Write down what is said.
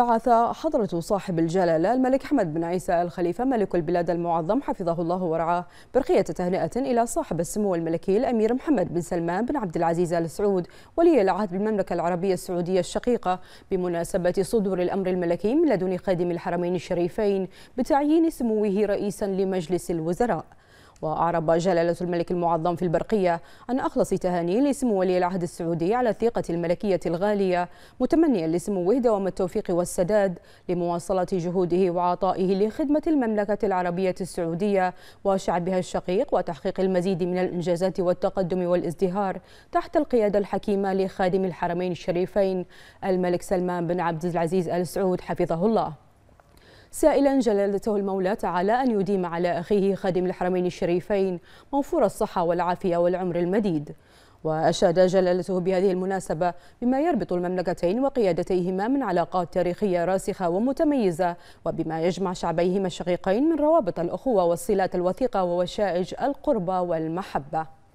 بعث حضرة صاحب الجلالة الملك حمد بن عيسى الخليفة ملك البلاد المعظم حفظه الله ورعاه برقية تهنئة إلى صاحب السمو الملكي الأمير محمد بن سلمان بن عبد العزيز آل سعود ولي العهد بالمملكة العربية السعودية الشقيقة بمناسبة صدور الأمر الملكي من لدن خادم الحرمين الشريفين بتعيين سموه رئيسا لمجلس الوزراء وأعرب جلالة الملك المعظم في البرقية عن أخلص تهاني لسمو ولي العهد السعودي على الثقة الملكية الغالية متمنيا لسموه دوام التوفيق والسداد لمواصلة جهوده وعطائه لخدمة المملكة العربية السعودية وشعبها الشقيق وتحقيق المزيد من الإنجازات والتقدم والازدهار تحت القيادة الحكيمة لخادم الحرمين الشريفين الملك سلمان بن عبد العزيز آل سعود حفظه الله سائلا جلالته المولى تعالى أن يديم على أخيه خادم الحرمين الشريفين موفور الصحة والعافية والعمر المديد وأشاد جلالته بهذه المناسبة بما يربط المملكتين وقيادتيهما من علاقات تاريخية راسخة ومتميزة وبما يجمع شعبيهما الشقيقين من روابط الأخوة والصلات الوثيقة ووشائج القربة والمحبة